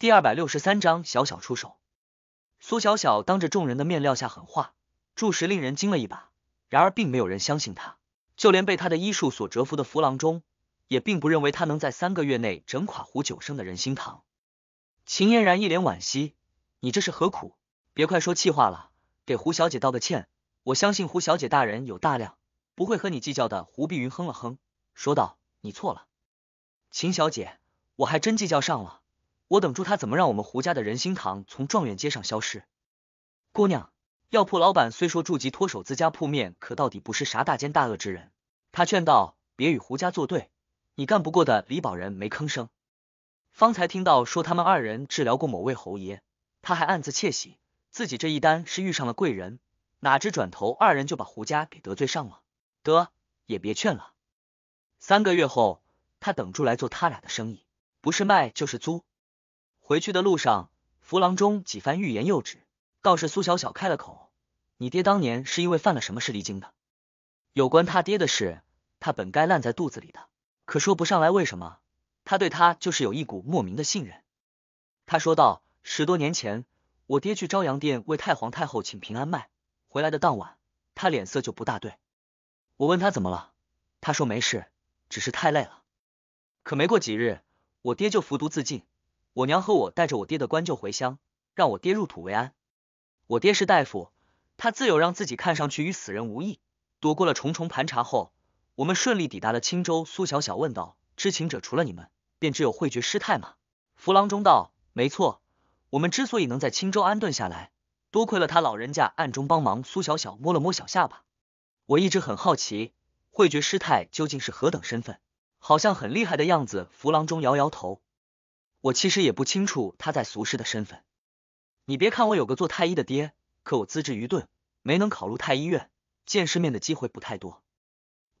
第二百六十三章小小出手。苏小小当着众人的面撂下狠话，着实令人惊了一把。然而，并没有人相信他，就连被他的医术所折服的弗郎中，也并不认为他能在三个月内整垮胡九生的人心堂。秦嫣然一脸惋惜：“你这是何苦？别快说气话了，给胡小姐道个歉。我相信胡小姐大人有大量，不会和你计较的。”胡碧云哼了哼，说道：“你错了，秦小姐，我还真计较上了。”我等住他怎么让我们胡家的人心堂从状元街上消失？姑娘，药铺老板虽说住基脱手自家铺面，可到底不是啥大奸大恶之人。他劝道：“别与胡家作对，你干不过的。”李宝仁没吭声。方才听到说他们二人治疗过某位侯爷，他还暗自窃喜，自己这一单是遇上了贵人。哪知转头二人就把胡家给得罪上了。得，也别劝了。三个月后，他等住来做他俩的生意，不是卖就是租。回去的路上，扶郎中几番欲言又止，倒是苏小小开了口：“你爹当年是因为犯了什么事离京的？有关他爹的事，他本该烂在肚子里的，可说不上来为什么，他对他就是有一股莫名的信任。”他说道：“十多年前，我爹去朝阳殿为太皇太后请平安脉，回来的当晚，他脸色就不大对。我问他怎么了，他说没事，只是太累了。可没过几日，我爹就服毒自尽。”我娘和我带着我爹的棺柩回乡，让我爹入土为安。我爹是大夫，他自有让自己看上去与死人无异，躲过了重重盘查后，我们顺利抵达了青州。苏小小问道：“知情者除了你们，便只有慧觉师太吗？”福郎中道：“没错，我们之所以能在青州安顿下来，多亏了他老人家暗中帮忙。”苏小小摸了摸小下巴，我一直很好奇，慧觉师太究竟是何等身份，好像很厉害的样子。福郎中摇摇头。我其实也不清楚他在俗世的身份。你别看我有个做太医的爹，可我资质愚钝，没能考入太医院，见世面的机会不太多。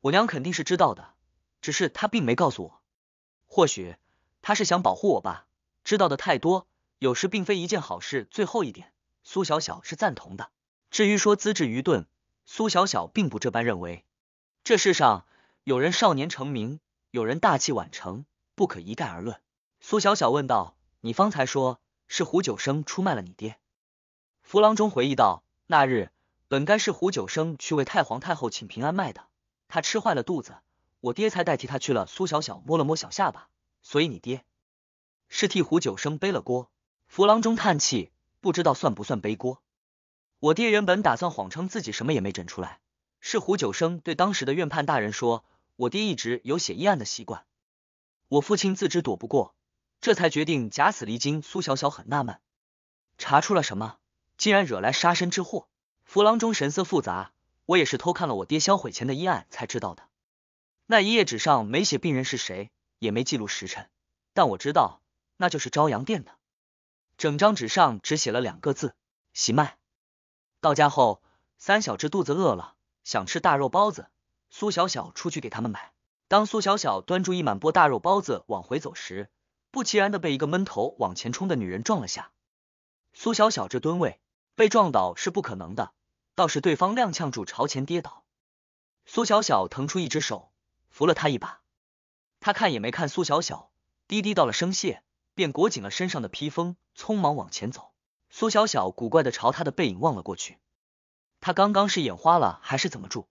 我娘肯定是知道的，只是她并没告诉我。或许她是想保护我吧，知道的太多，有时并非一件好事。最后一点，苏小小是赞同的。至于说资质愚钝，苏小小并不这般认为。这世上有人少年成名，有人大器晚成，不可一概而论。苏小小问道：“你方才说是胡九生出卖了你爹？”符郎中回忆道：“那日本该是胡九生去为太皇太后请平安脉的，他吃坏了肚子，我爹才代替他去了。”苏小小摸了摸小下巴：“所以你爹是替胡九生背了锅。”符郎中叹气：“不知道算不算背锅？我爹原本打算谎称自己什么也没诊出来，是胡九生对当时的院判大人说，我爹一直有写医案的习惯，我父亲自知躲不过。”这才决定假死离京。苏小小很纳闷，查出了什么，竟然惹来杀身之祸。福郎中神色复杂，我也是偷看了我爹销毁前的医案才知道的。那一页纸上没写病人是谁，也没记录时辰，但我知道那就是朝阳殿的。整张纸上只写了两个字：喜脉。到家后，三小只肚子饿了，想吃大肉包子。苏小小出去给他们买。当苏小小端住一满钵大肉包子往回走时，不其然的被一个闷头往前冲的女人撞了下，苏小小这吨位被撞倒是不可能的，倒是对方踉跄住朝前跌倒，苏小小腾出一只手扶了他一把，他看也没看苏小小，低低道了声谢，便裹紧了身上的披风，匆忙往前走。苏小小古怪的朝他的背影望了过去，他刚刚是眼花了还是怎么住？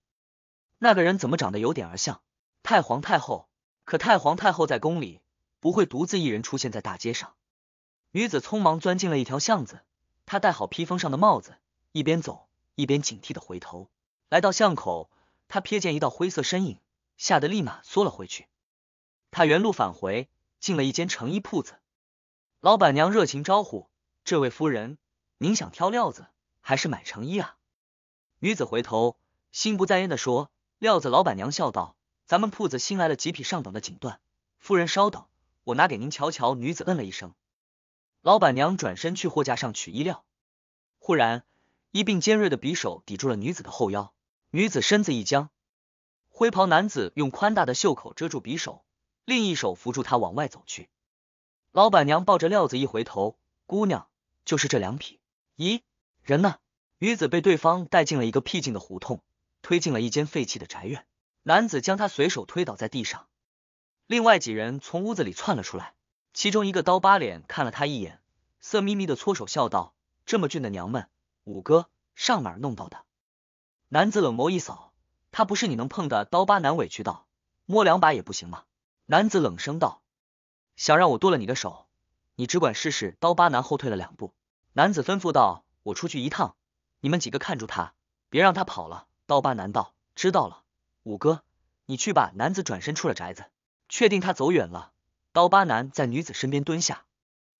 那个人怎么长得有点儿像太皇太后？可太皇太后在宫里。不会独自一人出现在大街上。女子匆忙钻进了一条巷子，她戴好披风上的帽子，一边走一边警惕的回头。来到巷口，她瞥见一道灰色身影，吓得立马缩了回去。她原路返回，进了一间成衣铺子。老板娘热情招呼：“这位夫人，您想挑料子还是买成衣啊？”女子回头，心不在焉的说：“料子。”老板娘笑道：“咱们铺子新来了几匹上等的锦缎，夫人稍等。”我拿给您瞧瞧。女子嗯了一声，老板娘转身去货架上取衣料，忽然一柄尖锐的匕首抵住了女子的后腰，女子身子一僵。灰袍男子用宽大的袖口遮住匕首，另一手扶住她往外走去。老板娘抱着料子一回头，姑娘就是这两匹。咦，人呢？女子被对方带进了一个僻静的胡同，推进了一间废弃的宅院，男子将她随手推倒在地上。另外几人从屋子里窜了出来，其中一个刀疤脸看了他一眼，色眯眯的搓手笑道：“这么俊的娘们，五哥上哪儿弄到的？”男子冷眸一扫，他不是你能碰的。刀疤男委屈道：“摸两把也不行吗？”男子冷声道：“想让我剁了你的手，你只管试试。”刀疤男后退了两步。男子吩咐道：“我出去一趟，你们几个看住他，别让他跑了。”刀疤男道：“知道了，五哥，你去吧。”男子转身出了宅子。确定他走远了，刀疤男在女子身边蹲下，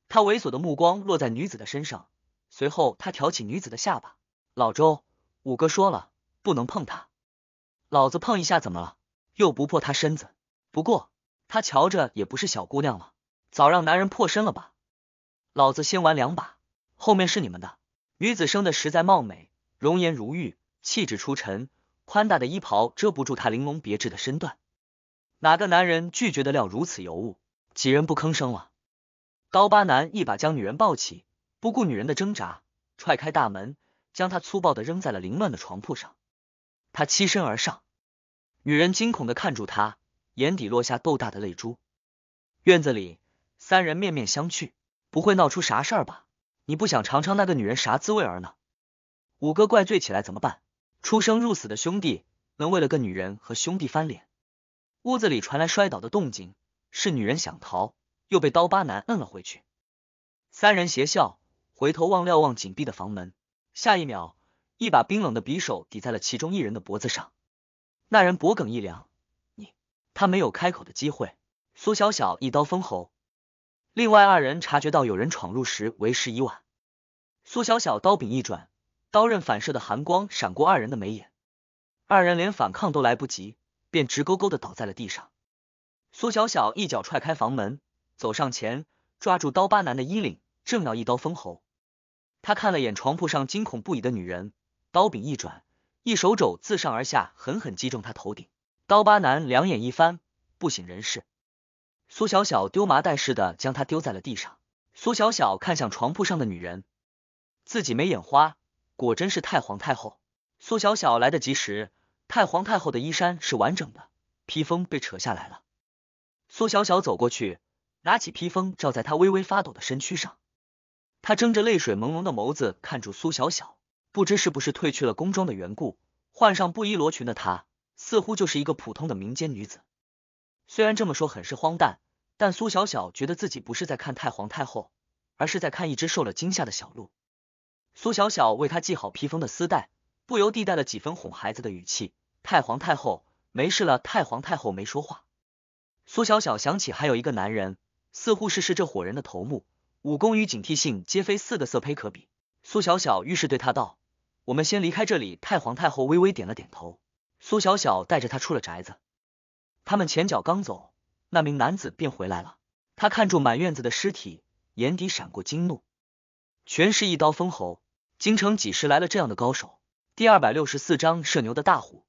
他猥琐的目光落在女子的身上，随后他挑起女子的下巴。老周，五哥说了，不能碰她，老子碰一下怎么了？又不破她身子。不过他瞧着也不是小姑娘了，早让男人破身了吧。老子先玩两把，后面是你们的。女子生的实在貌美，容颜如玉，气质出尘，宽大的衣袍遮不住她玲珑别致的身段。哪个男人拒绝的了如此尤物？几人不吭声了。刀疤男一把将女人抱起，不顾女人的挣扎，踹开大门，将她粗暴的扔在了凌乱的床铺上。他欺身而上，女人惊恐的看住他，眼底落下豆大的泪珠。院子里，三人面面相觑，不会闹出啥事儿吧？你不想尝尝那个女人啥滋味儿呢？五哥怪罪起来怎么办？出生入死的兄弟，能为了个女人和兄弟翻脸？屋子里传来摔倒的动静，是女人想逃，又被刀疤男摁了回去。三人邪笑，回头望瞭望紧闭的房门。下一秒，一把冰冷的匕首抵在了其中一人的脖子上，那人脖梗一凉，你他没有开口的机会。苏小小一刀封喉，另外二人察觉到有人闯入时，为时已晚。苏小小刀柄一转，刀刃反射的寒光闪过二人的眉眼，二人连反抗都来不及。便直勾勾的倒在了地上。苏小小一脚踹开房门，走上前，抓住刀疤男的衣领，正要一刀封喉。他看了眼床铺上惊恐不已的女人，刀柄一转，一手肘自上而下狠狠击中他头顶。刀疤男两眼一翻，不省人事。苏小小丢麻袋似的将他丢在了地上。苏小小看向床铺上的女人，自己没眼花，果真是太皇太后。苏小小来得及时。太皇太后的衣衫是完整的，披风被扯下来了。苏小小走过去，拿起披风罩在她微微发抖的身躯上。她睁着泪水朦胧的眸子，看住苏小小。不知是不是褪去了宫装的缘故，换上布衣罗裙的她，似乎就是一个普通的民间女子。虽然这么说很是荒诞，但苏小小觉得自己不是在看太皇太后，而是在看一只受了惊吓的小鹿。苏小小为她系好披风的丝带。不由地带了几分哄孩子的语气。太皇太后没事了。太皇太后没说话。苏小小想起还有一个男人，似乎是是这伙人的头目，武功与警惕性皆非四个色胚可比。苏小小于是对他道：“我们先离开这里。”太皇太后微微点了点头。苏小小带着他出了宅子。他们前脚刚走，那名男子便回来了。他看住满院子的尸体，眼底闪过惊怒，全是一刀封喉。京城几时来了这样的高手？第二百六十四章射牛的大虎。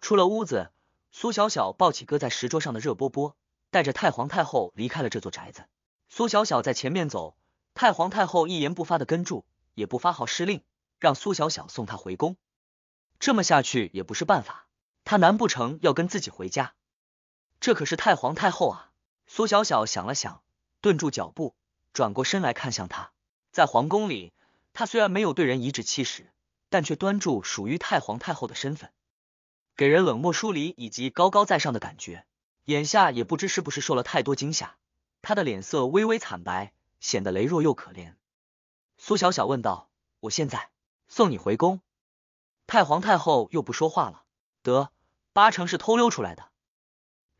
出了屋子，苏小小抱起搁在石桌上的热波波，带着太皇太后离开了这座宅子。苏小小在前面走，太皇太后一言不发的跟住，也不发号施令，让苏小小送她回宫。这么下去也不是办法，她难不成要跟自己回家？这可是太皇太后啊！苏小小想了想，顿住脚步，转过身来看向他。在皇宫里，他虽然没有对人颐指气使。但却端住属于太皇太后的身份，给人冷漠疏离以及高高在上的感觉。眼下也不知是不是受了太多惊吓，她的脸色微微惨白，显得羸弱又可怜。苏小小问道：“我现在送你回宫。”太皇太后又不说话了，得八成是偷溜出来的。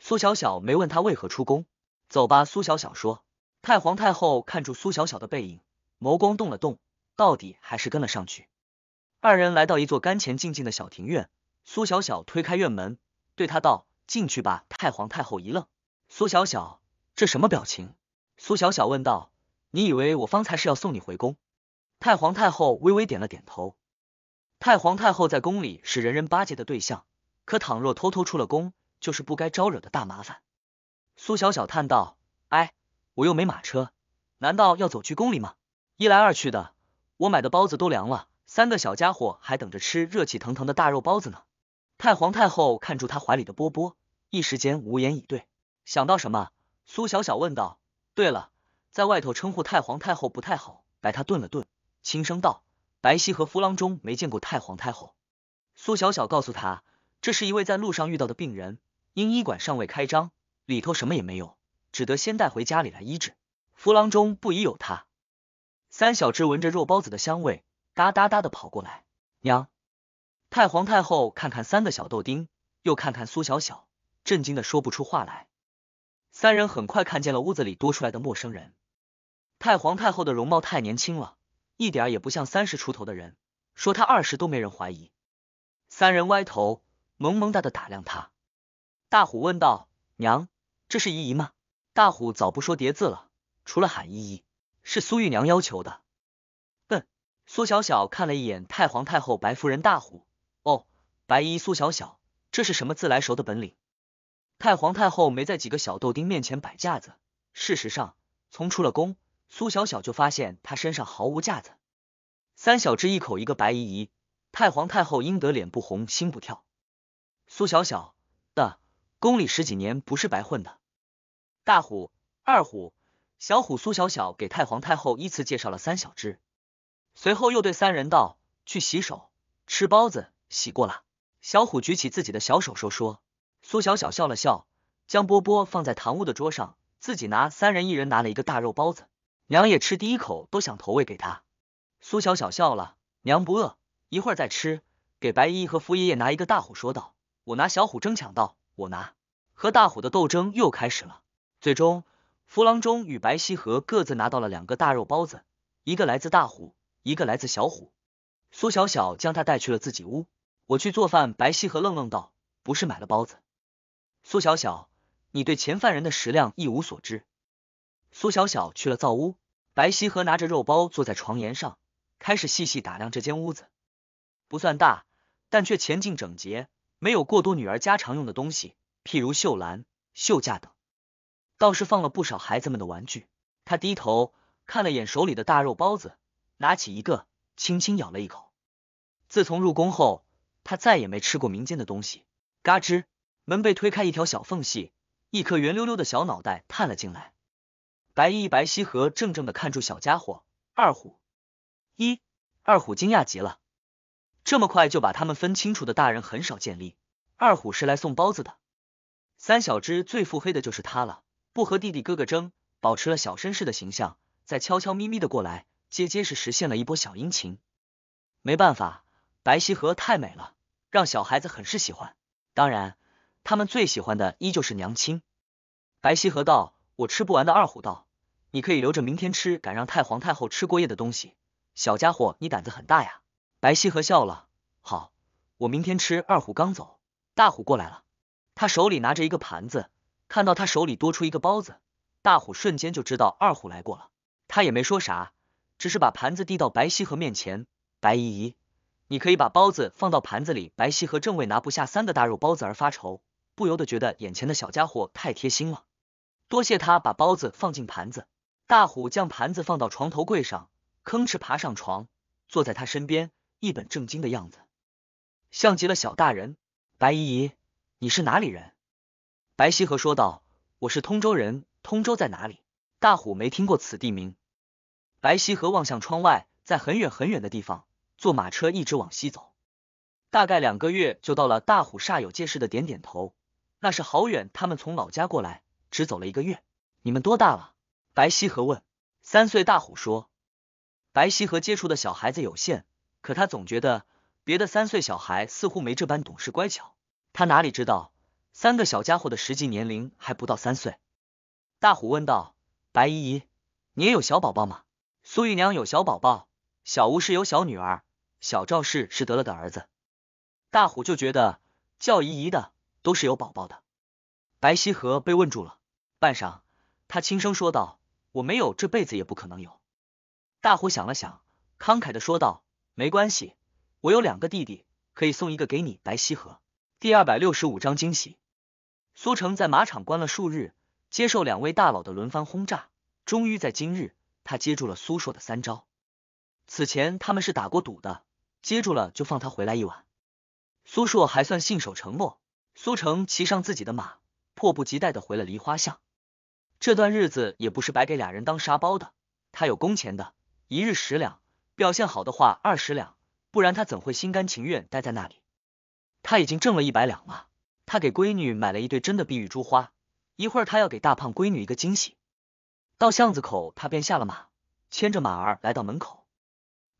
苏小小没问他为何出宫，走吧。苏小小说。太皇太后看住苏小小的背影，眸光动了动，到底还是跟了上去。二人来到一座干前静静的小庭院，苏小小推开院门，对他道：“进去吧。”太皇太后一愣，苏小小这什么表情？苏小小问道：“你以为我方才是要送你回宫？”太皇太后微微点了点头。太皇太后在宫里是人人巴结的对象，可倘若偷偷出了宫，就是不该招惹的大麻烦。苏小小叹道：“哎，我又没马车，难道要走去宫里吗？一来二去的，我买的包子都凉了。”三个小家伙还等着吃热气腾腾的大肉包子呢。太皇太后看住他怀里的波波，一时间无言以对。想到什么，苏小小问道：“对了，在外头称呼太皇太后不太好。”白他顿了顿，轻声道：“白皙和弗郎中没见过太皇太后。”苏小小告诉他，这是一位在路上遇到的病人，因医馆尚未开张，里头什么也没有，只得先带回家里来医治。弗郎中不疑有他。三小只闻着肉包子的香味。哒哒哒的跑过来，娘！太皇太后看看三个小豆丁，又看看苏小小，震惊的说不出话来。三人很快看见了屋子里多出来的陌生人。太皇太后的容貌太年轻了，一点也不像三十出头的人，说她二十都没人怀疑。三人歪头，萌萌哒的打量他。大虎问道：“娘，这是姨姨吗？”大虎早不说叠字了，除了喊姨姨，是苏玉娘要求的。苏小小看了一眼太皇太后白夫人，大虎哦，白姨，苏小小这是什么自来熟的本领？太皇太后没在几个小豆丁面前摆架子。事实上，从出了宫，苏小小就发现她身上毫无架子。三小只一口一个白姨姨，太皇太后应得脸不红心不跳。苏小小的宫里十几年不是白混的。大虎、二虎、小虎，苏小小给太皇太后依次介绍了三小只。随后又对三人道：“去洗手，吃包子。”洗过了，小虎举起自己的小手手说。”苏小小笑了笑，将波波放在堂屋的桌上，自己拿，三人一人拿了一个大肉包子。娘也吃第一口，都想投喂给他。苏小小笑了：“娘不饿，一会儿再吃。”给白姨和福爷爷拿一个。大虎说道：“我拿。”小虎争抢道：“我拿。”和大虎的斗争又开始了。最终，福郎中与白西和各自拿到了两个大肉包子，一个来自大虎。一个来自小虎，苏小小将他带去了自己屋。我去做饭，白希和愣愣道：“不是买了包子。”苏小小，你对前犯人的食量一无所知。苏小小去了灶屋，白希和拿着肉包坐在床沿上，开始细细打量这间屋子。不算大，但却前进整洁，没有过多女儿家常用的东西，譬如绣篮、绣架等，倒是放了不少孩子们的玩具。他低头看了眼手里的大肉包子。拿起一个，轻轻咬了一口。自从入宫后，他再也没吃过民间的东西。嘎吱，门被推开一条小缝隙，一颗圆溜溜的小脑袋探了进来。白衣白西河怔怔的看住小家伙，二虎。一，二虎惊讶极了，这么快就把他们分清楚的大人很少见例。二虎是来送包子的。三小只最腹黑的就是他了，不和弟弟哥哥争，保持了小绅士的形象，再悄悄咪咪的过来。结结实实现了一波小殷勤，没办法，白西河太美了，让小孩子很是喜欢。当然，他们最喜欢的依旧是娘亲。白西河道：“我吃不完的二虎道，你可以留着明天吃。敢让太皇太后吃过夜的东西，小家伙你胆子很大呀。”白西河笑了：“好，我明天吃。”二虎刚走，大虎过来了，他手里拿着一个盘子，看到他手里多出一个包子，大虎瞬间就知道二虎来过了，他也没说啥。只是把盘子递到白希和面前，白姨姨，你可以把包子放到盘子里。白希和正为拿不下三个大肉包子而发愁，不由得觉得眼前的小家伙太贴心了，多谢他把包子放进盘子。大虎将盘子放到床头柜上，吭哧爬上床，坐在他身边，一本正经的样子，像极了小大人。白姨姨，你是哪里人？白希和说道：“我是通州人，通州在哪里？”大虎没听过此地名。白羲和望向窗外，在很远很远的地方，坐马车一直往西走，大概两个月就到了。大虎煞有介事的点点头，那是好远。他们从老家过来，只走了一个月。你们多大了？白羲和问。三岁。大虎说。白羲和接触的小孩子有限，可他总觉得别的三岁小孩似乎没这般懂事乖巧。他哪里知道，三个小家伙的实际年龄还不到三岁。大虎问道：“白姨姨，你也有小宝宝吗？”苏姨娘有小宝宝，小吴是有小女儿，小赵氏是得了个儿子，大虎就觉得叫姨姨的都是有宝宝的。白西河被问住了，半晌，他轻声说道：“我没有，这辈子也不可能有。”大虎想了想，慷慨的说道：“没关系，我有两个弟弟，可以送一个给你。”白西河第二百六十五章惊喜。苏城在马场关了数日，接受两位大佬的轮番轰炸，终于在今日。他接住了苏硕的三招，此前他们是打过赌的，接住了就放他回来一晚。苏硕还算信守承诺。苏成骑上自己的马，迫不及待的回了梨花巷。这段日子也不是白给俩人当沙包的，他有工钱的，一日十两，表现好的话二十两，不然他怎会心甘情愿待在那里？他已经挣了一百两了，他给闺女买了一对真的碧玉珠花，一会儿他要给大胖闺女一个惊喜。到巷子口，他便下了马，牵着马儿来到门口。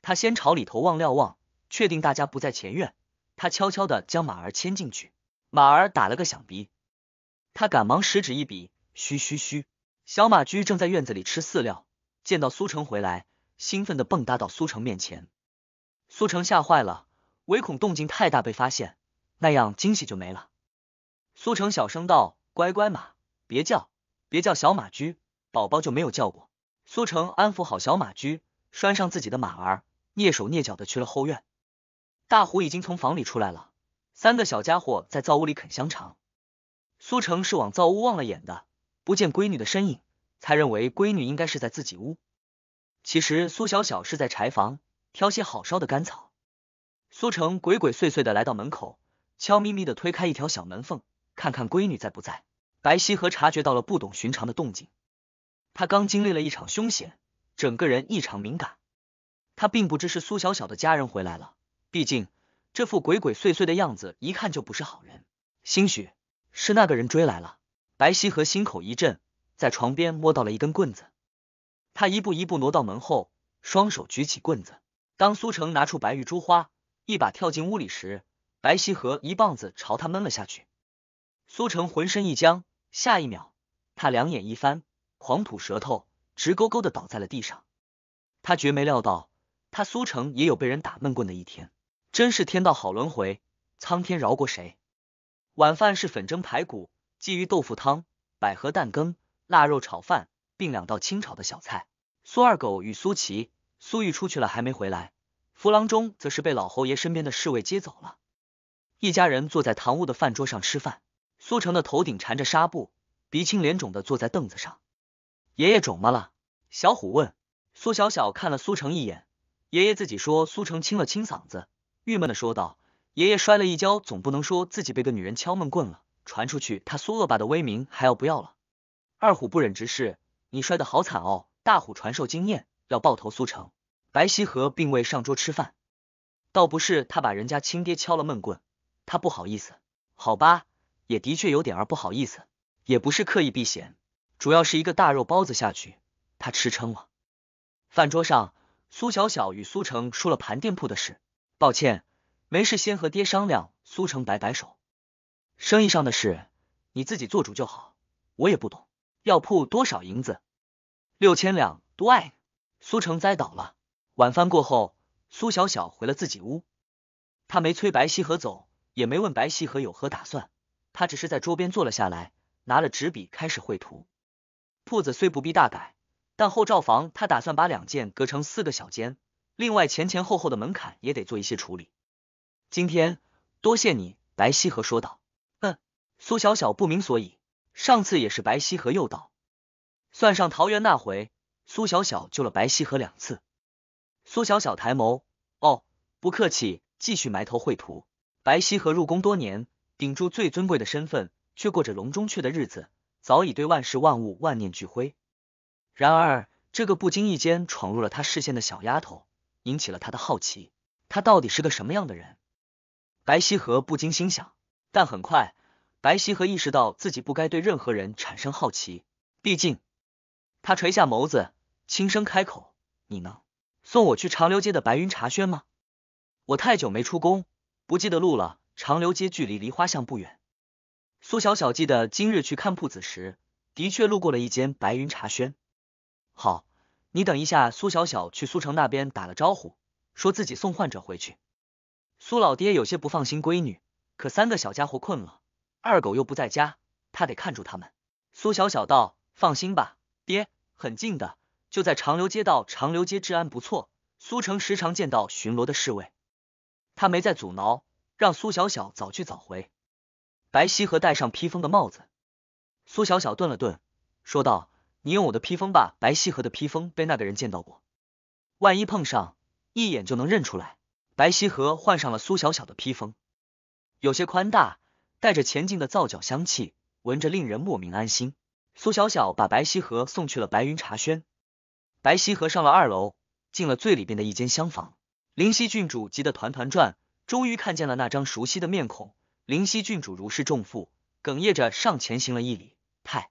他先朝里头望瞭望，确定大家不在前院，他悄悄的将马儿牵进去。马儿打了个响鼻，他赶忙十指一比，嘘嘘嘘。小马驹正在院子里吃饲料，见到苏城回来，兴奋的蹦跶到苏城面前。苏城吓坏了，唯恐动静太大被发现，那样惊喜就没了。苏城小声道：“乖乖马，别叫，别叫小马驹。”宝宝就没有叫过。苏成安抚好小马驹，拴上自己的马儿，蹑手蹑脚的去了后院。大虎已经从房里出来了，三个小家伙在灶屋里啃香肠。苏成是往灶屋望了眼的，不见闺女的身影，才认为闺女应该是在自己屋。其实苏小小是在柴房挑些好烧的干草。苏成鬼鬼祟祟的来到门口，悄咪咪的推开一条小门缝，看看闺女在不在。白溪河察觉到了，不懂寻常的动静。他刚经历了一场凶险，整个人异常敏感。他并不知是苏小小的家人回来了，毕竟这副鬼鬼祟祟的样子一看就不是好人。兴许是那个人追来了。白希和心口一震，在床边摸到了一根棍子，他一步一步挪到门后，双手举起棍子。当苏成拿出白玉珠花，一把跳进屋里时，白希和一棒子朝他闷了下去。苏成浑身一僵，下一秒他两眼一翻。狂吐舌头，直勾勾的倒在了地上。他绝没料到，他苏城也有被人打闷棍的一天。真是天道好轮回，苍天饶过谁？晚饭是粉蒸排骨、鲫鱼豆腐汤、百合蛋羹、腊肉炒饭，并两道清炒的小菜。苏二狗与苏琪、苏玉出去了，还没回来。扶郎中则是被老侯爷身边的侍卫接走了。一家人坐在堂屋的饭桌上吃饭。苏城的头顶缠着纱布，鼻青脸肿的坐在凳子上。爷爷肿么了？小虎问。苏小小看了苏成一眼，爷爷自己说。苏成清了清嗓子，郁闷的说道：“爷爷摔了一跤，总不能说自己被个女人敲闷棍了，传出去他苏恶霸的威名还要不要了？”二虎不忍直视，你摔得好惨哦！大虎传授经验，要抱头。苏成，白西河并未上桌吃饭，倒不是他把人家亲爹敲了闷棍，他不好意思，好吧，也的确有点儿不好意思，也不是刻意避嫌。主要是一个大肉包子下去，他吃撑了。饭桌上，苏小小与苏成说了盘店铺的事，抱歉，没事先和爹商量。苏成摆摆手，生意上的事你自己做主就好，我也不懂，要铺多少银子？六千两多爱。苏成栽倒了。晚饭过后，苏小小回了自己屋，他没催白西河走，也没问白西河有何打算，他只是在桌边坐了下来，拿了纸笔开始绘图。铺子虽不必大改，但后罩房他打算把两件隔成四个小间，另外前前后后的门槛也得做一些处理。今天多谢你，白西河说道。嗯，苏小小不明所以，上次也是白西河诱导，算上桃园那回，苏小小救了白西河两次。苏小小抬眸，哦，不客气，继续埋头绘图。白西河入宫多年，顶住最尊贵的身份，却过着笼中雀的日子。早已对万事万物万念俱灰，然而这个不经意间闯入了他视线的小丫头引起了他的好奇，她到底是个什么样的人？白羲和不禁心想，但很快，白羲和意识到自己不该对任何人产生好奇，毕竟，他垂下眸子，轻声开口：“你能送我去长流街的白云茶轩吗？我太久没出宫，不记得路了。长流街距离梨花巷不远。”苏小小记得今日去看铺子时，的确路过了一间白云茶轩。好，你等一下。苏小小去苏城那边打了招呼，说自己送患者回去。苏老爹有些不放心闺女，可三个小家伙困了，二狗又不在家，他得看住他们。苏小小道：“放心吧，爹，很近的，就在长流街道。长流街治安不错，苏城时常见到巡逻的侍卫，他没再阻挠，让苏小小早去早回。”白皙和戴上披风的帽子，苏小小顿了顿，说道：“你用我的披风吧。”白皙和的披风被那个人见到过，万一碰上，一眼就能认出来。白皙和换上了苏小小的披风，有些宽大，带着前进的皂角香气，闻着令人莫名安心。苏小小把白皙和送去了白云茶轩，白皙和上了二楼，进了最里边的一间厢房。灵溪郡主急得团团转，终于看见了那张熟悉的面孔。灵溪郡主如释重负，哽咽着上前行了一礼。太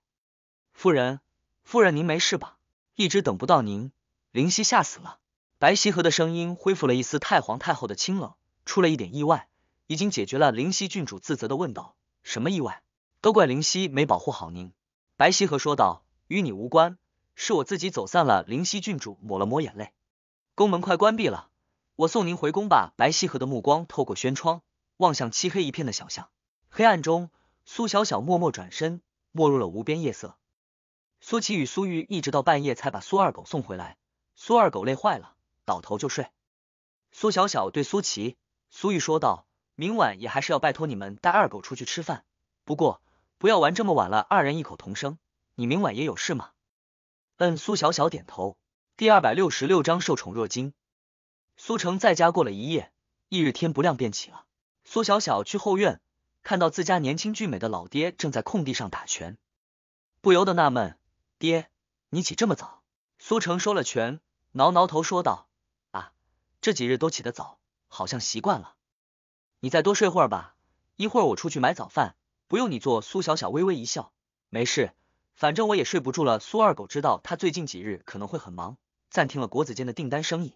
夫人，夫人您没事吧？一直等不到您，灵溪吓死了。白羲和的声音恢复了一丝太皇太后的清冷，出了一点意外，已经解决了。灵溪郡主自责的问道：“什么意外？都怪灵溪没保护好您。”白羲和说道：“与你无关，是我自己走散了。”灵溪郡主抹了抹眼泪。宫门快关闭了，我送您回宫吧。白羲和的目光透过轩窗。望向漆黑一片的小巷，黑暗中，苏小小默默转身，没入了无边夜色。苏琪与苏玉一直到半夜才把苏二狗送回来，苏二狗累坏了，倒头就睡。苏小小对苏琪、苏玉说道：“明晚也还是要拜托你们带二狗出去吃饭，不过不要玩这么晚了。”二人异口同声：“你明晚也有事吗？”嗯，苏小小点头。第二百六十六章受宠若惊。苏成在家过了一夜，翌日天不亮便起了。苏小小去后院，看到自家年轻俊美的老爹正在空地上打拳，不由得纳闷：“爹，你起这么早？”苏成收了拳，挠挠头说道：“啊，这几日都起得早，好像习惯了。你再多睡会儿吧，一会儿我出去买早饭，不用你做。”苏小小微微一笑：“没事，反正我也睡不住了。”苏二狗知道他最近几日可能会很忙，暂停了国子监的订单生意。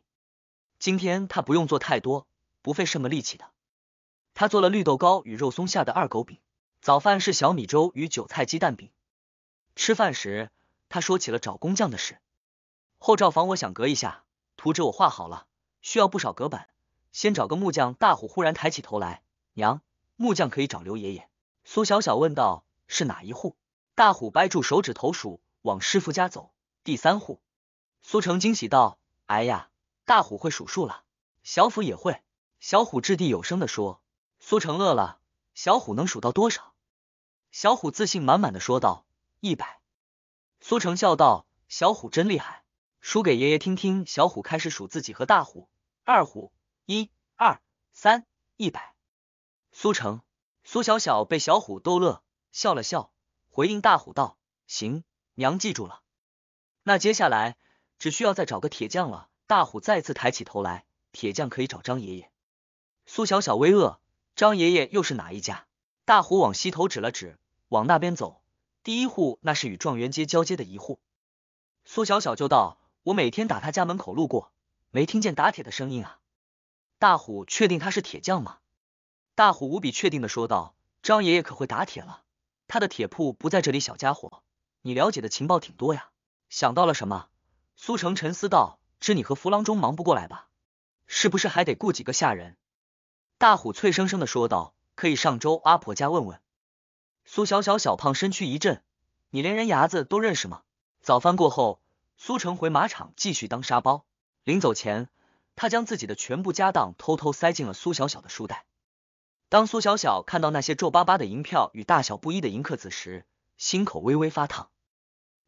今天他不用做太多，不费什么力气的。他做了绿豆糕与肉松馅的二狗饼，早饭是小米粥与韭菜鸡蛋饼。吃饭时，他说起了找工匠的事。后罩房我想隔一下，图纸我画好了，需要不少隔板，先找个木匠。大虎忽然抬起头来，娘，木匠可以找刘爷爷。苏小小问道：“是哪一户？”大虎掰住手指头数，往师傅家走。第三户。苏成惊喜道：“哎呀，大虎会数数了，小虎也会。”小虎掷地有声的说。苏成乐了，小虎能数到多少？小虎自信满满的说道：“一百。”苏成笑道：“小虎真厉害，数给爷爷听听。”小虎开始数自己和大虎，二虎，一、二、三，一百。苏成、苏小小被小虎逗乐，笑了笑，回应大虎道：“行，娘记住了。那接下来只需要再找个铁匠了。”大虎再次抬起头来，铁匠可以找张爷爷。苏小小微饿。张爷爷又是哪一家？大虎往西头指了指，往那边走。第一户那是与状元街交接的一户。苏小小就道，我每天打他家门口路过，没听见打铁的声音啊。大虎确定他是铁匠吗？大虎无比确定的说道，张爷爷可会打铁了，他的铁铺不在这里。小家伙，你了解的情报挺多呀。想到了什么？苏成沉思道，知你和弗郎中忙不过来吧？是不是还得雇几个下人？大虎脆生生的说道：“可以上周阿婆家问问。”苏小小、小胖身躯一震：“你连人牙子都认识吗？”早饭过后，苏成回马场继续当沙包。临走前，他将自己的全部家当偷偷塞进了苏小小的书袋。当苏小小看到那些皱巴巴的银票与大小不一的银刻子时，心口微微发烫。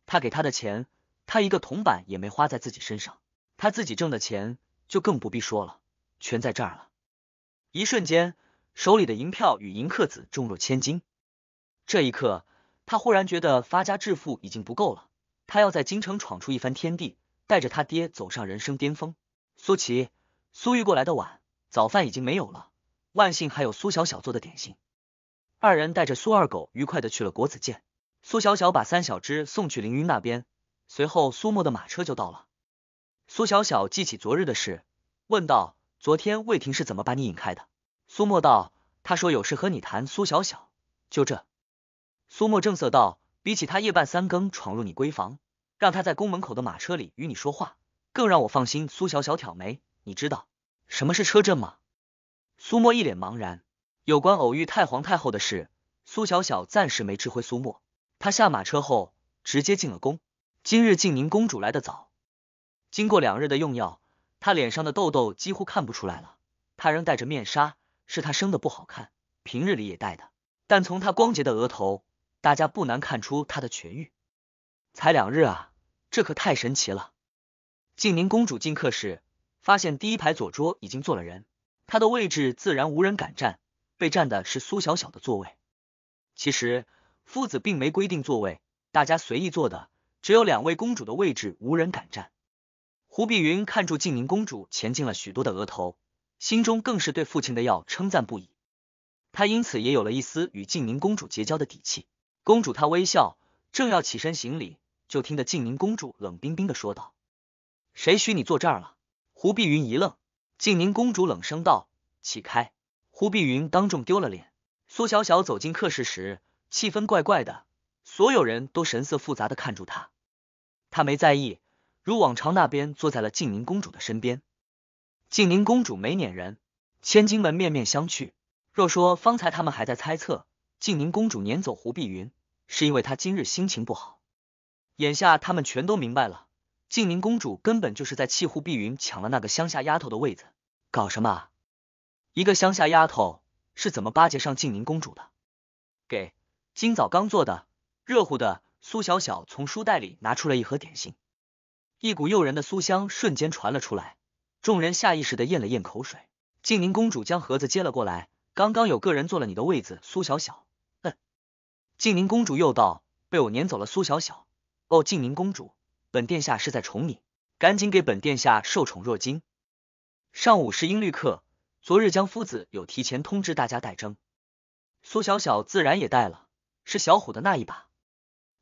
他给他的钱，他一个铜板也没花在自己身上，他自己挣的钱就更不必说了，全在这儿了。一瞬间，手里的银票与银刻子重若千斤。这一刻，他忽然觉得发家致富已经不够了，他要在京城闯出一番天地，带着他爹走上人生巅峰。苏琪、苏玉过来的晚，早饭已经没有了，万幸还有苏小小做的点心。二人带着苏二狗愉快的去了国子监。苏小小把三小只送去凌云那边，随后苏墨的马车就到了。苏小小记起昨日的事，问道。昨天魏婷是怎么把你引开的？苏沫道，他说有事和你谈。苏小小就这。苏沫正色道，比起他夜半三更闯入你闺房，让他在宫门口的马车里与你说话，更让我放心。苏小小挑眉，你知道什么是车震吗？苏沫一脸茫然。有关偶遇太皇太后的事，苏小小暂时没知会苏沫。他下马车后，直接进了宫。今日静宁公主来的早，经过两日的用药。她脸上的痘痘几乎看不出来了，她仍戴着面纱，是她生的不好看，平日里也戴的。但从她光洁的额头，大家不难看出她的痊愈。才两日啊，这可太神奇了！静宁公主进客室，发现第一排左桌已经坐了人，她的位置自然无人敢站，被占的是苏小小的座位。其实夫子并没规定座位，大家随意坐的，只有两位公主的位置无人敢站。胡碧云看住静宁公主前进了许多的额头，心中更是对父亲的药称赞不已。他因此也有了一丝与静宁公主结交的底气。公主她微笑，正要起身行礼，就听得静宁公主冷冰冰的说道：“谁许你坐这儿了？”胡碧云一愣，静宁公主冷声道：“起开！”胡碧云当众丢了脸。苏小小走进客室时，气氛怪怪的，所有人都神色复杂的看住她。她没在意。如往常，那边坐在了静宁公主的身边。静宁公主没撵人，千金们面面相觑。若说方才他们还在猜测静宁公主撵走胡碧云是因为她今日心情不好，眼下他们全都明白了。静宁公主根本就是在气胡碧云抢了那个乡下丫头的位子，搞什么？一个乡下丫头是怎么巴结上静宁公主的？给，今早刚做的，热乎的。苏小小从书袋里拿出了一盒点心。一股诱人的酥香瞬间传了出来，众人下意识的咽了咽口水。静宁公主将盒子接了过来，刚刚有个人坐了你的位子，苏小小，哼！静宁公主又道，被我撵走了苏小小。哦，静宁公主，本殿下是在宠你，赶紧给本殿下受宠若惊。上午是音律课，昨日江夫子有提前通知大家带征，苏小小自然也带了，是小虎的那一把，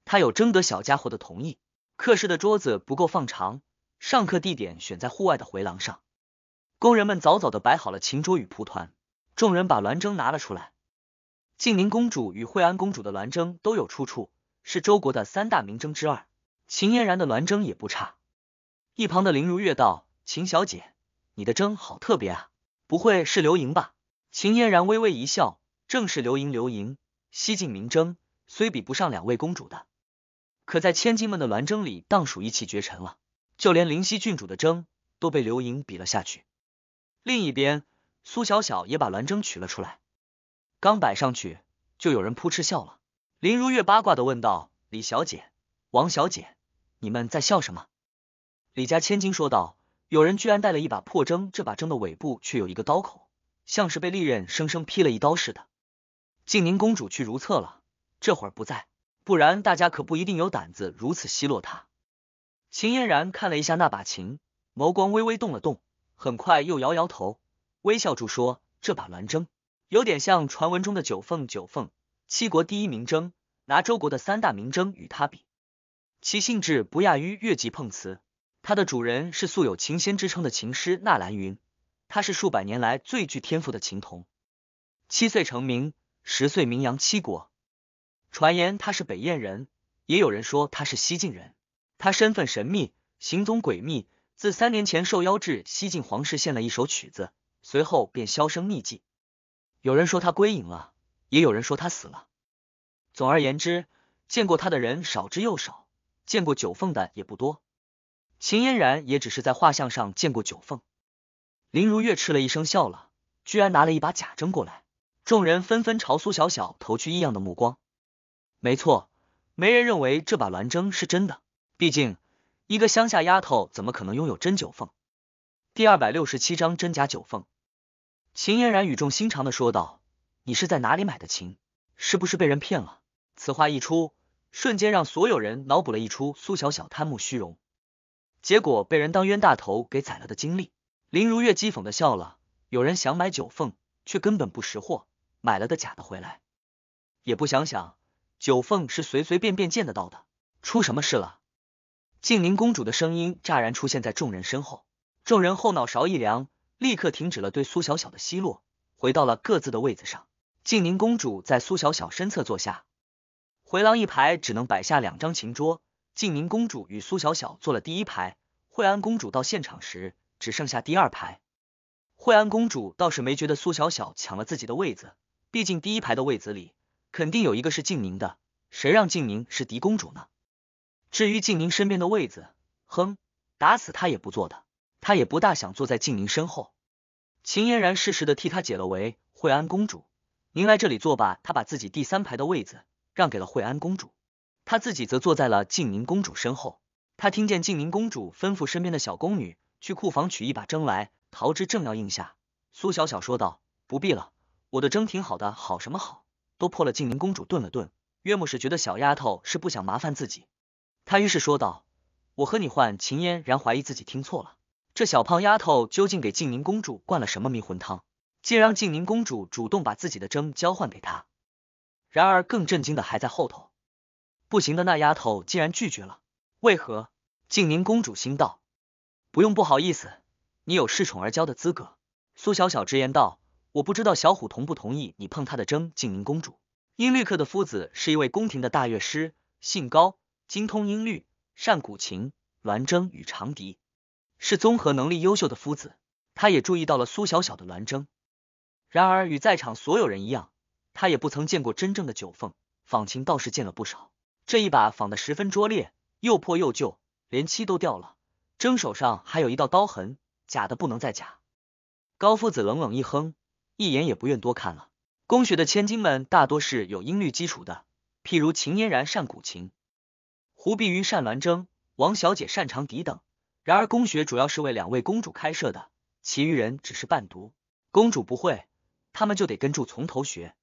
他有征得小家伙的同意。客室的桌子不够放长，上课地点选在户外的回廊上。工人们早早的摆好了琴桌与蒲团，众人把鸾筝拿了出来。静宁公主与惠安公主的鸾筝都有出处，是周国的三大名筝之二。秦嫣然的鸾筝也不差。一旁的林如月道：“秦小姐，你的筝好特别啊，不会是流萤吧？”秦嫣然微微一笑：“正是流萤，流萤，西晋名筝，虽比不上两位公主的。”可在千金们的鸾筝里，当属一骑绝尘了。就连灵溪郡主的筝都被刘盈比了下去。另一边，苏小小也把鸾筝取了出来，刚摆上去，就有人扑哧笑了。林如月八卦的问道：“李小姐，王小姐，你们在笑什么？”李家千金说道：“有人居然带了一把破筝，这把筝的尾部却有一个刀口，像是被利刃生生劈了一刀似的。”静宁公主去如厕了，这会儿不在。不然，大家可不一定有胆子如此奚落他。秦嫣然看了一下那把琴，眸光微微动了动，很快又摇摇头，微笑住说：“这把鸾筝有点像传闻中的九凤，九凤七国第一名筝，拿周国的三大名筝与它比，其性质不亚于越级碰瓷。它的主人是素有琴仙之称的琴师纳兰云，他是数百年来最具天赋的琴童，七岁成名，十岁名扬七国。”传言他是北燕人，也有人说他是西晋人。他身份神秘，行踪诡秘。自三年前受邀至西晋皇室献了一首曲子，随后便销声匿迹。有人说他归隐了，也有人说他死了。总而言之，见过他的人少之又少，见过九凤的也不多。秦嫣然也只是在画像上见过九凤。林如月吃了一声笑了，居然拿了一把假针过来。众人纷纷朝苏小小投去异样的目光。没错，没人认为这把鸾筝是真的，毕竟一个乡下丫头怎么可能拥有真九凤？第二百六十七章真假九凤。秦嫣然语重心长的说道：“你是在哪里买的琴？是不是被人骗了？”此话一出，瞬间让所有人脑补了一出苏小小贪慕虚荣，结果被人当冤大头给宰了的经历。林如月讥讽的笑了：“有人想买九凤，却根本不识货，买了个假的回来，也不想想。”九凤是随随便便见得到的，出什么事了？静宁公主的声音乍然出现在众人身后，众人后脑勺一凉，立刻停止了对苏小小的奚落，回到了各自的位子上。静宁公主在苏小小身侧坐下。回廊一排只能摆下两张琴桌，静宁公主与苏小小坐了第一排。惠安公主到现场时只剩下第二排，惠安公主倒是没觉得苏小小抢了自己的位子，毕竟第一排的位子里。肯定有一个是静宁的，谁让静宁是嫡公主呢？至于静宁身边的位子，哼，打死他也不坐的，他也不大想坐在静宁身后。秦嫣然适时的替他解了围。惠安公主，您来这里坐吧。他把自己第三排的位子让给了惠安公主，他自己则坐在了静宁公主身后。他听见静宁公主吩咐身边的小宫女去库房取一把筝来，桃枝正要应下，苏小小说道：“不必了，我的筝挺好的，好什么好？”都破了。静宁公主顿了顿，约莫是觉得小丫头是不想麻烦自己，她于是说道：“我和你换。”秦嫣然怀疑自己听错了，这小胖丫头究竟给静宁公主灌了什么迷魂汤，竟让静宁公主主动把自己的针交换给她？然而更震惊的还在后头，不行的那丫头竟然拒绝了，为何？静宁公主心道：不用不好意思，你有恃宠而骄的资格。苏小小直言道。我不知道小虎同不同意你碰他的筝。静宁公主，音律课的夫子是一位宫廷的大乐师，姓高，精通音律，善古琴、鸾筝与长笛，是综合能力优秀的夫子。他也注意到了苏小小的鸾筝。然而与在场所有人一样，他也不曾见过真正的九凤仿琴，倒是见了不少。这一把仿得十分拙劣，又破又旧，连漆都掉了，筝手上还有一道刀痕，假的不能再假。高夫子冷冷一哼。一眼也不愿多看了。宫学的千金们大多是有音律基础的，譬如秦嫣然善古琴，胡碧云善鸾筝，王小姐擅长笛等。然而宫学主要是为两位公主开设的，其余人只是伴读。公主不会，他们就得跟着从头学。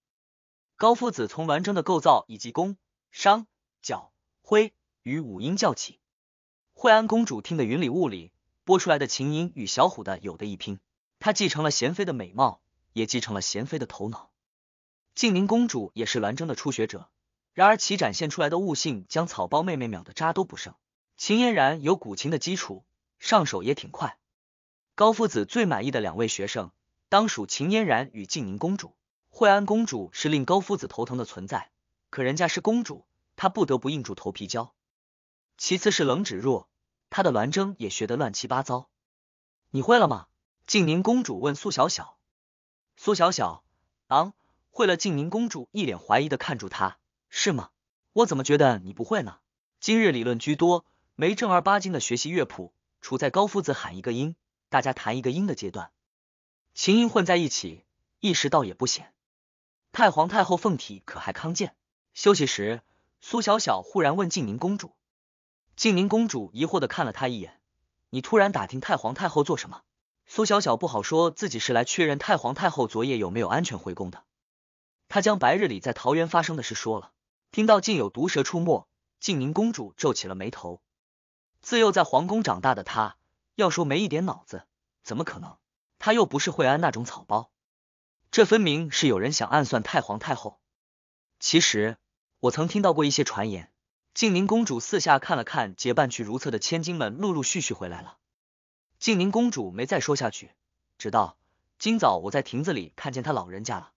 高夫子从鸾筝的构造以及宫、商、角、徽与五音叫起。惠安公主听得云里雾里，播出来的琴音与小虎的有的一拼。她继承了娴妃的美貌。也继承了贤妃的头脑，静宁公主也是栾筝的初学者，然而其展现出来的悟性将草包妹妹秒的渣都不剩。秦嫣然有古琴的基础，上手也挺快。高夫子最满意的两位学生，当属秦嫣然与静宁公主。惠安公主是令高夫子头疼的存在，可人家是公主，她不得不硬住头皮教。其次是冷芷若，她的栾筝也学得乱七八糟。你会了吗？静宁公主问苏小小。苏小小，昂，会了。静宁公主一脸怀疑的看住他，是吗？我怎么觉得你不会呢？今日理论居多，没正儿八经的学习乐谱，处在高夫子喊一个音，大家弹一个音的阶段，琴音混在一起，一时倒也不显。太皇太后凤体可还康健？休息时，苏小小忽然问静宁公主，静宁公主疑惑的看了她一眼，你突然打听太皇太后做什么？苏小小不好说自己是来确认太皇太后昨夜有没有安全回宫的，她将白日里在桃园发生的事说了。听到竟有毒蛇出没，静宁公主皱起了眉头。自幼在皇宫长大的她，要说没一点脑子，怎么可能？她又不是惠安那种草包，这分明是有人想暗算太皇太后。其实我曾听到过一些传言。静宁公主四下看了看，结伴去如厕的千金们陆陆续续回来了。静宁公主没再说下去，直到今早我在亭子里看见她老人家了，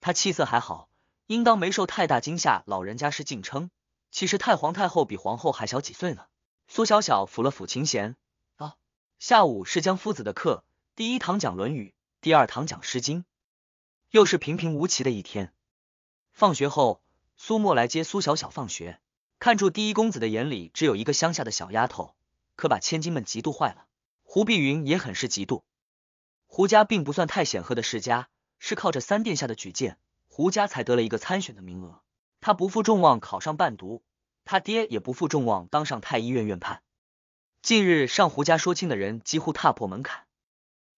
她气色还好，应当没受太大惊吓。老人家是敬称，其实太皇太后比皇后还小几岁呢。苏小小抚了抚琴弦，啊，下午是江夫子的课，第一堂讲《论语》，第二堂讲《诗经》，又是平平无奇的一天。放学后，苏沫来接苏小小放学，看住第一公子的眼里只有一个乡下的小丫头，可把千金们嫉妒坏了。胡碧云也很是嫉妒，胡家并不算太显赫的世家，是靠着三殿下的举荐，胡家才得了一个参选的名额。他不负众望考上伴读，他爹也不负众望当上太医院院判。近日上胡家说亲的人几乎踏破门槛，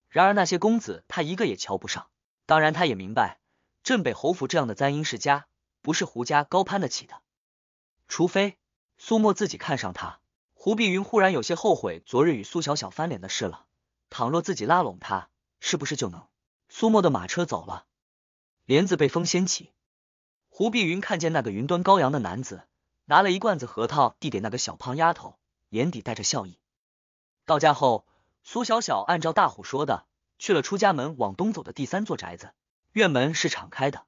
然而那些公子他一个也瞧不上。当然，他也明白镇北侯府这样的簪缨世家不是胡家高攀得起的，除非苏沫自己看上他。胡碧云忽然有些后悔昨日与苏小小翻脸的事了。倘若自己拉拢他，是不是就能？苏墨的马车走了，帘子被风掀起，胡碧云看见那个云端高扬的男子，拿了一罐子核桃递给那个小胖丫头，眼底带着笑意。到家后，苏小小按照大虎说的，去了出家门往东走的第三座宅子，院门是敞开的。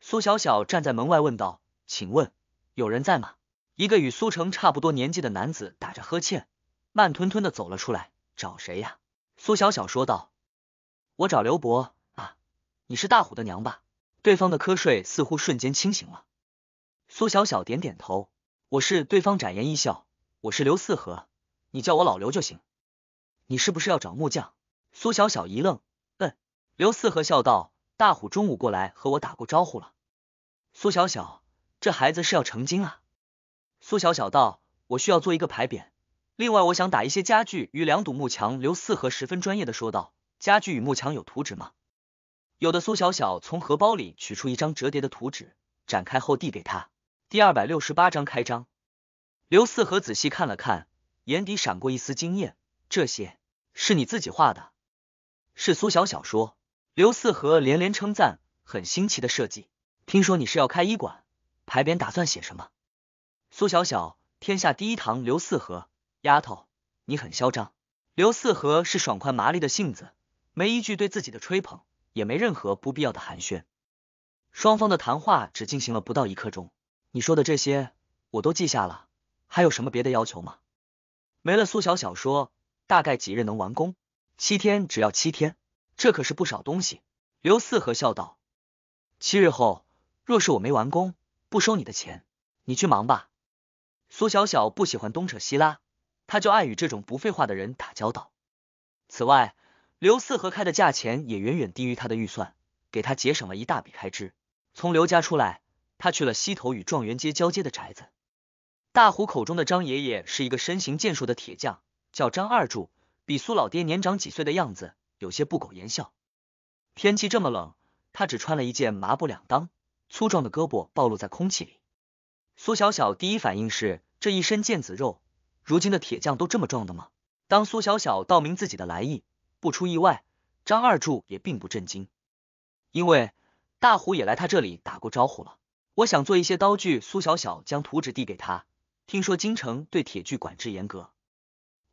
苏小小站在门外问道：“请问有人在吗？”一个与苏城差不多年纪的男子打着呵欠，慢吞吞的走了出来。找谁呀？苏小小说道：“我找刘伯啊，你是大虎的娘吧？”对方的瞌睡似乎瞬间清醒了。苏小小点点头：“我是。”对方展颜一笑：“我是刘四和，你叫我老刘就行。你是不是要找木匠？”苏小小一愣：“嗯。”刘四和笑道：“大虎中午过来和我打过招呼了。”苏小小：“这孩子是要成精啊。”苏小小道：“我需要做一个牌匾，另外我想打一些家具与两堵幕墙。”刘四和十分专业的说道：“家具与幕墙有图纸吗？”有的，苏小小从荷包里取出一张折叠的图纸，展开后递给他。第二百六十八章开张。刘四和仔细看了看，眼底闪过一丝惊艳：“这些是你自己画的？”是苏小小说。刘四和连连称赞：“很新奇的设计。”听说你是要开医馆，牌匾打算写什么？苏小小，天下第一堂刘四和，丫头，你很嚣张。刘四和是爽快麻利的性子，没一句对自己的吹捧，也没任何不必要的寒暄。双方的谈话只进行了不到一刻钟。你说的这些我都记下了，还有什么别的要求吗？没了。苏小小说：“大概几日能完工？七天，只要七天。这可是不少东西。”刘四和笑道：“七日后，若是我没完工，不收你的钱，你去忙吧。”苏小小不喜欢东扯西拉，她就爱与这种不废话的人打交道。此外，刘四和开的价钱也远远低于他的预算，给他节省了一大笔开支。从刘家出来，他去了西头与状元街交接的宅子。大虎口中的张爷爷是一个身形健硕的铁匠，叫张二柱，比苏老爹年长几岁的样子，有些不苟言笑。天气这么冷，他只穿了一件麻布两裆，粗壮的胳膊暴露在空气里。苏小小第一反应是，这一身腱子肉，如今的铁匠都这么壮的吗？当苏小小道明自己的来意，不出意外，张二柱也并不震惊，因为大虎也来他这里打过招呼了。我想做一些刀具。苏小小将图纸递给他，听说京城对铁具管制严格，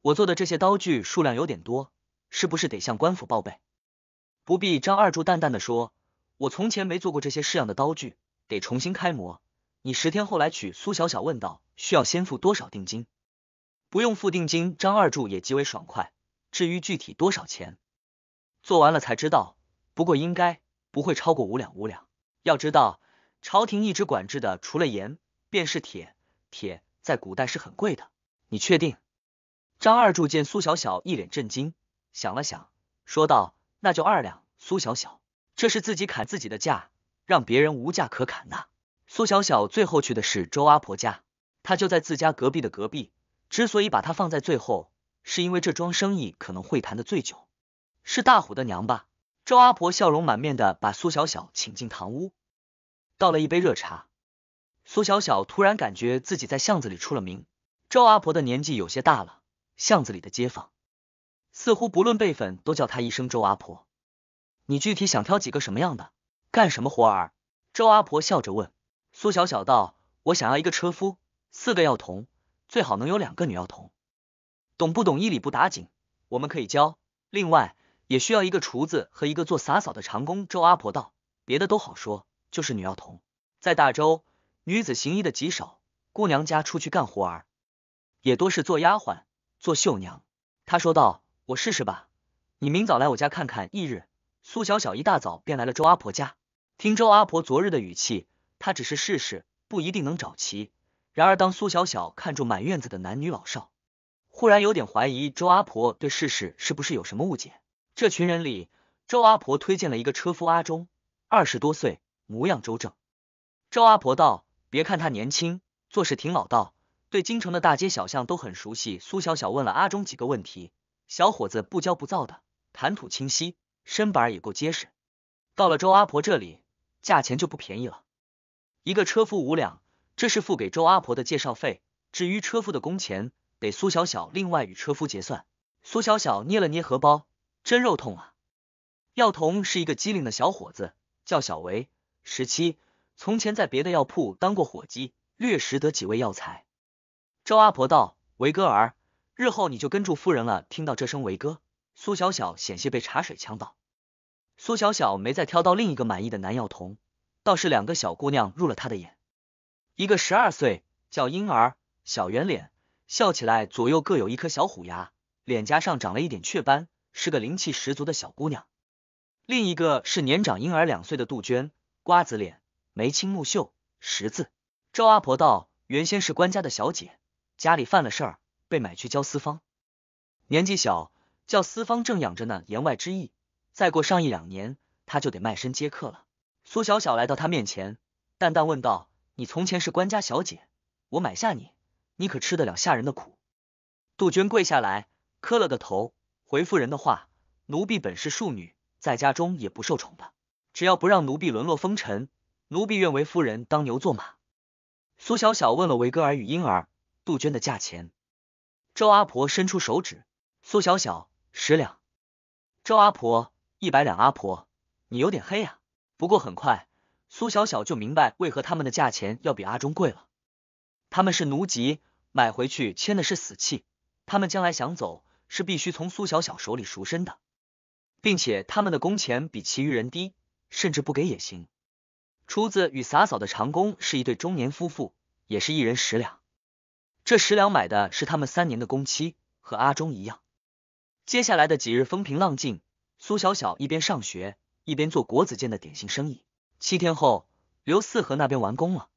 我做的这些刀具数量有点多，是不是得向官府报备？不必。张二柱淡淡的说，我从前没做过这些式样的刀具，得重新开模。你十天后来取，苏小小问道。需要先付多少定金？不用付定金，张二柱也极为爽快。至于具体多少钱，做完了才知道。不过应该不会超过五两。五两，要知道朝廷一直管制的除了盐，便是铁。铁在古代是很贵的。你确定？张二柱见苏小小一脸震惊，想了想，说道：“那就二两。”苏小小，这是自己砍自己的价，让别人无价可砍呐。苏小小最后去的是周阿婆家，她就在自家隔壁的隔壁。之所以把她放在最后，是因为这桩生意可能会谈的最久。是大虎的娘吧？周阿婆笑容满面的把苏小小请进堂屋，倒了一杯热茶。苏小小突然感觉自己在巷子里出了名。周阿婆的年纪有些大了，巷子里的街坊似乎不论辈分都叫她一声周阿婆。你具体想挑几个什么样的？干什么活儿？周阿婆笑着问。苏小小道：“我想要一个车夫，四个药童，最好能有两个女药童，懂不懂？一理不打紧，我们可以教。另外也需要一个厨子和一个做洒扫的长工。”周阿婆道：“别的都好说，就是女药童，在大周女子行医的极少，姑娘家出去干活儿也多是做丫鬟、做绣娘。”他说道：“我试试吧，你明早来我家看看。”翌日，苏小小一大早便来了周阿婆家，听周阿婆昨日的语气。他只是试试，不一定能找齐。然而，当苏小小看住满院子的男女老少，忽然有点怀疑周阿婆对试试是不是有什么误解。这群人里，周阿婆推荐了一个车夫阿忠，二十多岁，模样周正。周阿婆道：“别看他年轻，做事挺老道，对京城的大街小巷都很熟悉。”苏小小问了阿忠几个问题，小伙子不骄不躁的，谈吐清晰，身板也够结实。到了周阿婆这里，价钱就不便宜了。一个车夫五两，这是付给周阿婆的介绍费。至于车夫的工钱，得苏小小另外与车夫结算。苏小小捏了捏荷包，真肉痛啊。药童是一个机灵的小伙子，叫小维，十七，从前在别的药铺当过伙计，略识得几味药材。周阿婆道：“维哥儿，日后你就跟住夫人了。”听到这声维哥，苏小小险些被茶水呛到。苏小小没再挑到另一个满意的男药童。倒是两个小姑娘入了他的眼，一个十二岁，叫婴儿，小圆脸，笑起来左右各有一颗小虎牙，脸颊上长了一点雀斑，是个灵气十足的小姑娘。另一个是年长婴儿两岁的杜鹃，瓜子脸，眉清目秀，识字。周阿婆道：“原先是官家的小姐，家里犯了事儿，被买去教私方。年纪小，叫私方正养着呢。言外之意，再过上一两年，她就得卖身接客了。”苏小小来到他面前，淡淡问道：“你从前是官家小姐，我买下你，你可吃得了下人的苦？”杜鹃跪下来，磕了个头，回夫人的话：“奴婢本是庶女，在家中也不受宠的，只要不让奴婢沦落风尘，奴婢愿为夫人当牛做马。”苏小小问了维戈尔与婴儿、杜鹃的价钱，周阿婆伸出手指，苏小小十两，周阿婆一百两。阿婆，你有点黑呀。不过很快，苏小小就明白为何他们的价钱要比阿忠贵了。他们是奴籍，买回去签的是死契，他们将来想走是必须从苏小小手里赎身的，并且他们的工钱比其余人低，甚至不给也行。厨子与洒扫的长工是一对中年夫妇，也是一人十两。这十两买的是他们三年的工期，和阿忠一样。接下来的几日风平浪静，苏小小一边上学。一边做国子监的点心生意，七天后，刘四和那边完工了。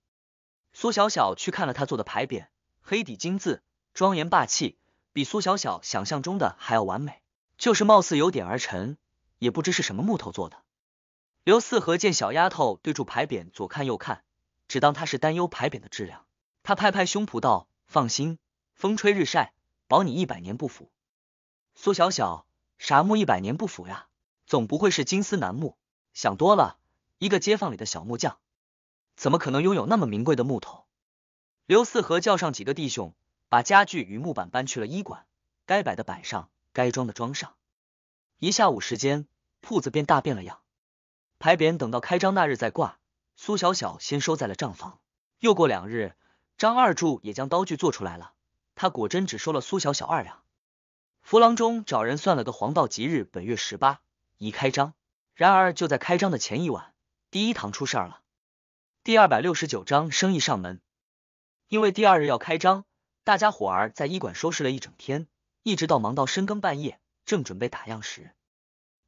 苏小小去看了他做的牌匾，黑底金字，庄严霸气，比苏小小想象中的还要完美，就是貌似有点儿沉，也不知是什么木头做的。刘四和见小丫头对住牌匾左看右看，只当他是担忧牌匾的质量，他拍拍胸脯道：“放心，风吹日晒，保你一百年不腐。”苏小小，啥木一百年不腐呀？总不会是金丝楠木？想多了，一个街坊里的小木匠，怎么可能拥有那么名贵的木头？刘四和叫上几个弟兄，把家具与木板搬去了医馆，该摆的摆上，该装的装上。一下午时间，铺子便大变了样。牌匾等到开张那日再挂。苏小小先收在了账房。又过两日，张二柱也将刀具做出来了。他果真只收了苏小小二两。福郎中找人算了个黄道吉日，本月十八。已开张，然而就在开张的前一晚，第一堂出事儿了。第二百六十九章，生意上门。因为第二日要开张，大家伙儿在医馆收拾了一整天，一直到忙到深更半夜，正准备打烊时，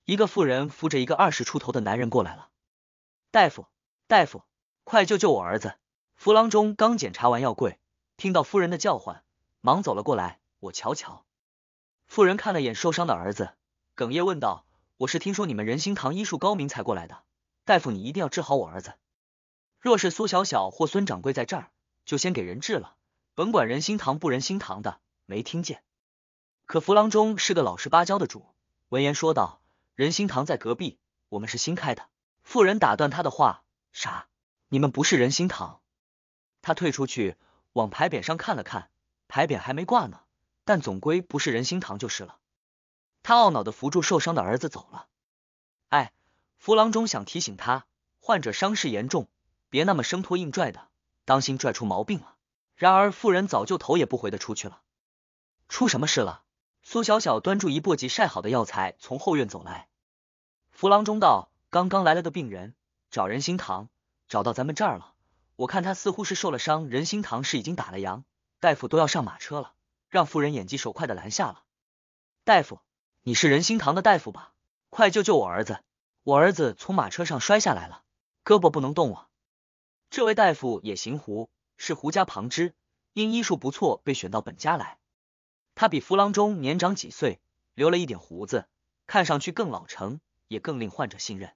一个妇人扶着一个二十出头的男人过来了。大夫，大夫，快救救我儿子！扶郎中刚检查完药柜，听到夫人的叫唤，忙走了过来。我瞧瞧。妇人看了眼受伤的儿子，哽咽问道。我是听说你们仁心堂医术高明才过来的，大夫你一定要治好我儿子。若是苏小小或孙掌柜在这儿，就先给人治了，甭管仁心堂不仁心堂的。没听见？可福郎中是个老实巴交的主，闻言说道，仁心堂在隔壁，我们是新开的。妇人打断他的话，啥？你们不是仁心堂？他退出去，往牌匾上看了看，牌匾还没挂呢，但总归不是仁心堂就是了。他懊恼的扶住受伤的儿子走了。哎，扶郎中想提醒他，患者伤势严重，别那么生拖硬拽的，当心拽出毛病了。然而妇人早就头也不回的出去了。出什么事了？苏小小端住一簸箕晒好的药材，从后院走来。扶郎中道：“刚刚来了个病人，找人心堂，找到咱们这儿了。我看他似乎是受了伤，人心堂是已经打了烊，大夫都要上马车了，让妇人眼疾手快的拦下了。大夫。”你是仁心堂的大夫吧？快救救我儿子！我儿子从马车上摔下来了，胳膊不能动了。这位大夫也行胡，是胡家旁支，因医术不错被选到本家来。他比弗郎中年长几岁，留了一点胡子，看上去更老成，也更令患者信任。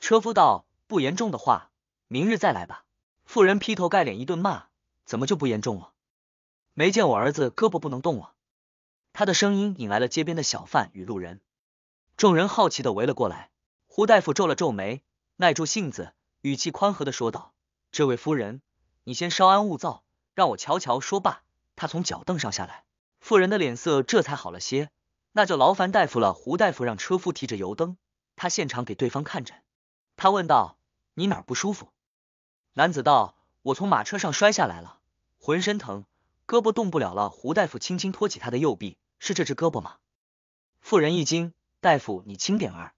车夫道：“不严重的话，明日再来吧。”妇人劈头盖脸一顿骂：“怎么就不严重了？没见我儿子胳膊不能动了？”他的声音引来了街边的小贩与路人，众人好奇的围了过来。胡大夫皱了皱眉，耐住性子，语气宽和的说道：“这位夫人，你先稍安勿躁，让我瞧瞧。”说罢，他从脚凳上下来。妇人的脸色这才好了些。那就劳烦大夫了。胡大夫让车夫提着油灯，他现场给对方看诊。他问道：“你哪不舒服？”男子道：“我从马车上摔下来了，浑身疼，胳膊动不了了。”胡大夫轻轻托起他的右臂。是这只胳膊吗？妇人一惊，大夫你轻点儿。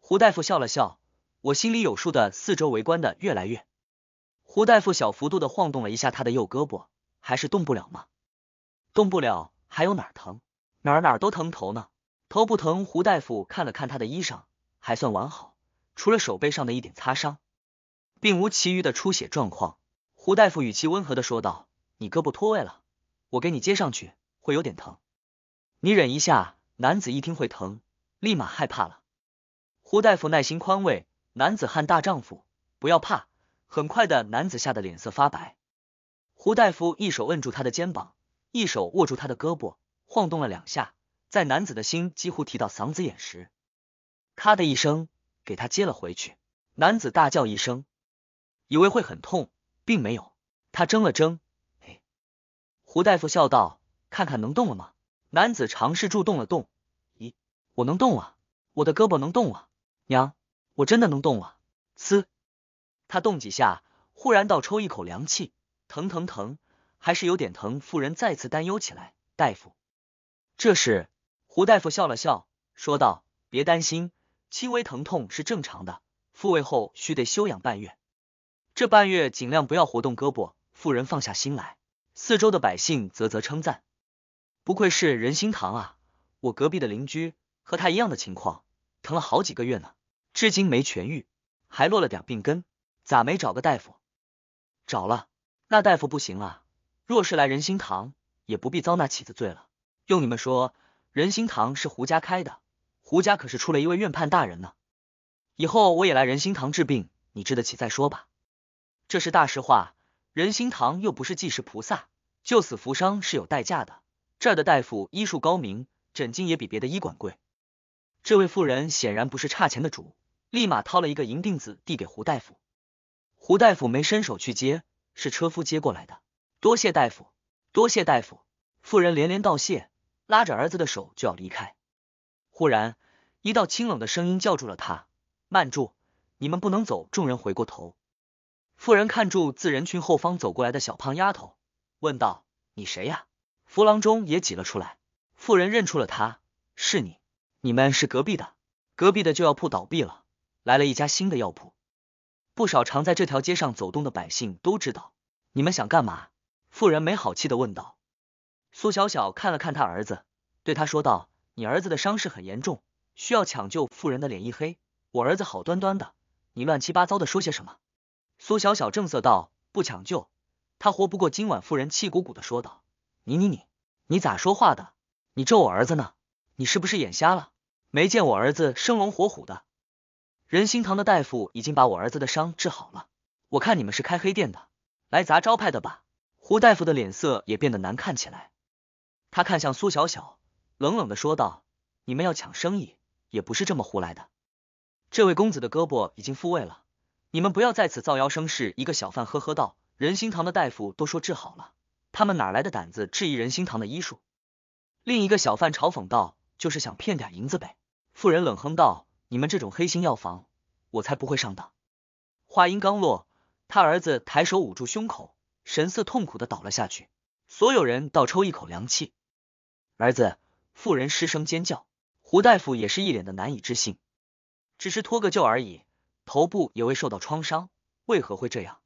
胡大夫笑了笑，我心里有数的。四周围观的越来越，胡大夫小幅度的晃动了一下他的右胳膊，还是动不了吗？动不了，还有哪儿疼？哪儿哪儿都疼，头呢？头不疼。胡大夫看了看他的衣裳，还算完好，除了手背上的一点擦伤，并无其余的出血状况。胡大夫语气温和的说道：“你胳膊脱位了，我给你接上去，会有点疼。”你忍一下，男子一听会疼，立马害怕了。胡大夫耐心宽慰：“男子汉大丈夫，不要怕。”很快的，男子吓得脸色发白。胡大夫一手摁住他的肩膀，一手握住他的胳膊，晃动了两下。在男子的心几乎提到嗓子眼时，咔的一声给他接了回去。男子大叫一声，以为会很痛，并没有。他怔了怔，哎。胡大夫笑道：“看看能动了吗？”男子尝试住动了动，咦，我能动了，我的胳膊能动了，娘，我真的能动了。呲，他动几下，忽然倒抽一口凉气，疼疼疼，还是有点疼。妇人再次担忧起来。大夫，这时，胡大夫笑了笑，说道：“别担心，轻微疼痛是正常的，复位后需得休养半月，这半月尽量不要活动胳膊。”妇人放下心来，四周的百姓啧啧称赞。不愧是人心堂啊！我隔壁的邻居和他一样的情况，疼了好几个月呢，至今没痊愈，还落了点病根。咋没找个大夫？找了，那大夫不行啊！若是来人心堂，也不必遭那起子罪了。用你们说，人心堂是胡家开的，胡家可是出了一位院判大人呢。以后我也来人心堂治病，你治得起再说吧。这是大实话，人心堂又不是济世菩萨，救死扶伤是有代价的。这儿的大夫医术高明，诊金也比别的医馆贵。这位妇人显然不是差钱的主，立马掏了一个银锭子递给胡大夫。胡大夫没伸手去接，是车夫接过来的。多谢大夫，多谢大夫，妇人连连道谢，拉着儿子的手就要离开。忽然，一道清冷的声音叫住了他：“慢住，你们不能走！”众人回过头，妇人看住自人群后方走过来的小胖丫头，问道：“你谁呀？”扶郎中也挤了出来，妇人认出了他，是你，你们是隔壁的，隔壁的旧药铺倒闭了，来了一家新的药铺，不少常在这条街上走动的百姓都知道。你们想干嘛？妇人没好气的问道。苏小小看了看他儿子，对他说道：“你儿子的伤势很严重，需要抢救。”妇人的脸一黑：“我儿子好端端的，你乱七八糟的说些什么？”苏小小正色道：“不抢救，他活不过今晚。”妇人气鼓鼓的说道。你你你，你咋说话的？你咒我儿子呢？你是不是眼瞎了？没见我儿子生龙活虎的？仁心堂的大夫已经把我儿子的伤治好了。我看你们是开黑店的，来砸招牌的吧？胡大夫的脸色也变得难看起来，他看向苏小小，冷冷的说道：“你们要抢生意，也不是这么胡来的。”这位公子的胳膊已经复位了，你们不要在此造谣生事。”一个小贩呵呵道：“仁心堂的大夫都说治好了。”他们哪来的胆子质疑人心堂的医术？另一个小贩嘲讽道：“就是想骗点银子呗。”妇人冷哼道：“你们这种黑心药房，我才不会上当。”话音刚落，他儿子抬手捂住胸口，神色痛苦的倒了下去。所有人倒抽一口凉气，儿子，妇人失声尖叫。胡大夫也是一脸的难以置信：“只是脱个臼而已，头部也未受到创伤，为何会这样？”